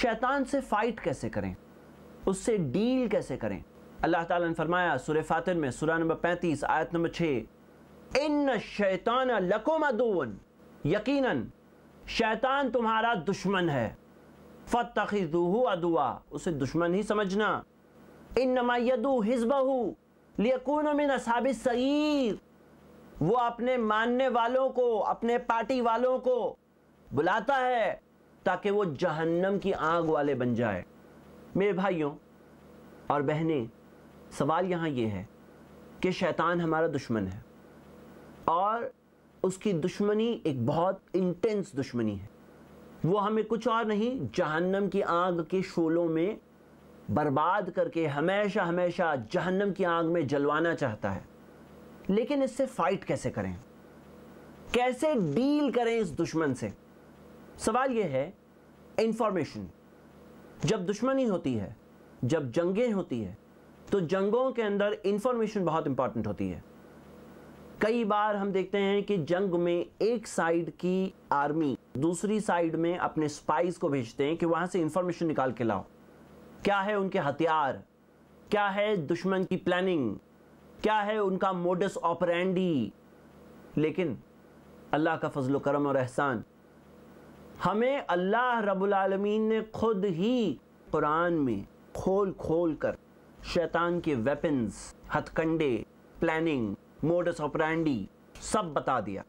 शैतान से फाइट कैसे करें उससे डील कैसे करें अल्लाह ताला ने फरमाया सुर फातिर में सुरा नंबर पैंतीस आयत नंबर छः इन शैतान लकुम अदोवन यकीनन शैतान तुम्हारा दुश्मन है फ़तूह अदुआ उसे दुश्मन ही समझना इन नमायदू हिजबहू लियकून मिन असाब सईर वो अपने मानने वालों को अपने पार्टी वालों को बुलाता है ताकि वो जहन्नम की आग वाले बन जाए मेरे भाइयों और बहनें सवाल यहाँ ये है कि शैतान हमारा दुश्मन है और उसकी दुश्मनी एक बहुत इंटेंस दुश्मनी है वो हमें कुछ और नहीं जहन्नम की आग के शोलों में बर्बाद करके हमेशा हमेशा जहन्नम की आग में जलवाना चाहता है लेकिन इससे फाइट कैसे करें कैसे डील करें इस दुश्मन से सवाल यह है इंफॉर्मेशन जब दुश्मनी होती है जब जंगें होती है तो जंगों के अंदर इंफॉर्मेशन बहुत इंपॉर्टेंट होती है कई बार हम देखते हैं कि जंग में एक साइड की आर्मी दूसरी साइड में अपने स्पाइस को भेजते हैं कि वहां से इंफॉर्मेशन निकाल के लाओ क्या है उनके हथियार क्या है दुश्मन की प्लानिंग क्या है उनका मोडस ऑपरेंडी लेकिन अल्लाह का फजल करम और एहसान हमें अल्लाह रबालमीन ने खुद ही कुरान में खोल खोल कर शैतान के वेपन्स हथकंडे प्लानिंग मोडस ऑपरेंडी सब बता दिया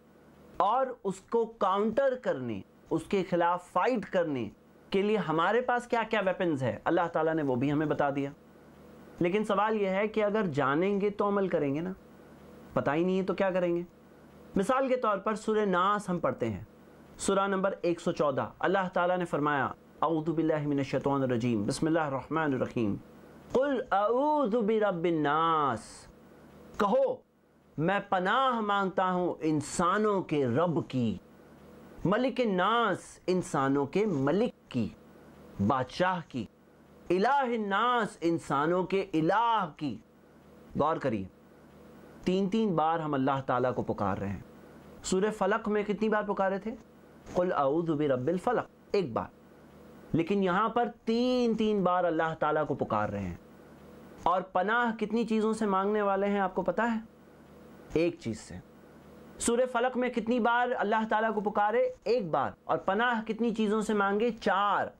और उसको काउंटर करने उसके खिलाफ फाइट करने के लिए हमारे पास क्या क्या वेपन्स है अल्लाह ताला ने वो भी हमें बता दिया लेकिन सवाल यह है कि अगर जानेंगे तो अमल करेंगे ना पता ही नहीं है तो क्या करेंगे मिसाल के तौर पर सुर नास हम पढ़ते हैं सुरा नंबर 114 अल्लाह ताला ने फरमाया अऊदबिल्लिनशतरजीम बसमीम कुल अऊदबिरबनास कहो मैं पनाह मांगता हूँ इंसानों के रब की मलिक नास इंसानों के मलिक की बादशाह की इलाह नास इंसानों के इलाह की गौर करिए तीन तीन बार हम अल्लाह ताला को पुकार रहे हैं सूर्य फलक में कितनी बार पुकारे थे कुल आउदुब रब्बिल फलक एक बार लेकिन यहाँ पर तीन तीन बार अल्लाह ताला को पुकार रहे हैं और पनाह कितनी चीज़ों से मांगने वाले हैं आपको पता है एक चीज़ से सूर्य फलक में कितनी बार अल्लाह ताला को पुकारे एक बार और पनाह कितनी चीज़ों से मांगे चार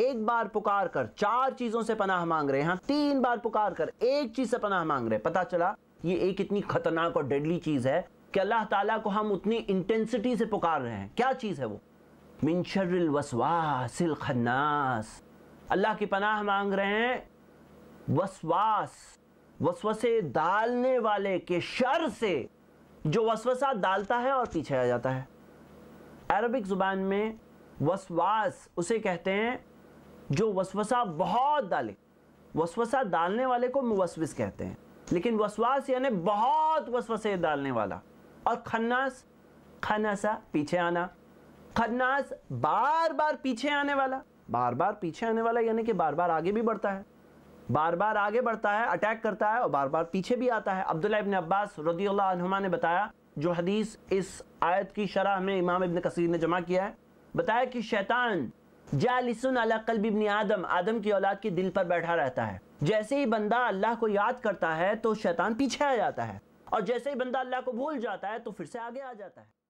एक बार पुकार कर चार चीज़ों से पनाह मांग रहे हैं हाँ तीन बार पुकार कर एक चीज़ से पनाह मांग रहे हैं पता चला ये एक इतनी खतरनाक और डेडली चीज़ है कि अल्लाह ताला को हम उतनी इंटेंसिटी से पुकार रहे हैं क्या चीज़ है वो मिनशर्रिल खन्नास अल्लाह की पनाह मांग रहे हैं वसवास वसवसे डालने वाले के शर से जो वसवसा डालता है और पीछे आ जाता है अरबिक ज़ुबान में वसवास उसे कहते हैं जो वसवसा बहुत डाले वसवसा डालने वाले को मुवसविस कहते हैं लेकिन वसवास यानी बहुत वसवसे डालने वाला और खन्नास खनासा पीछे आना खन्नास बार बार पीछे आने वाला बार बार पीछे आने वाला यानी कि बार बार आगे भी बढ़ता है बार बार आगे बढ़ता है अटैक करता है और बार बार पीछे भी आता है अब्दुल्ला इबन अब्बास रदी रदील्ला ने बताया जो हदीस इस आयत की शराह में इमाम इबन कसीर ने जमा किया है बताया कि शैतान जालिसन अला कल्ब इबन आदम आदम की औलाद के दिल पर बैठा रहता है जैसे ही बंदा अल्लाह को याद करता है तो शैतान पीछे आ जाता है और जैसे ही बंदा अल्लाह को भूल जाता है तो फिर से आगे आ जाता है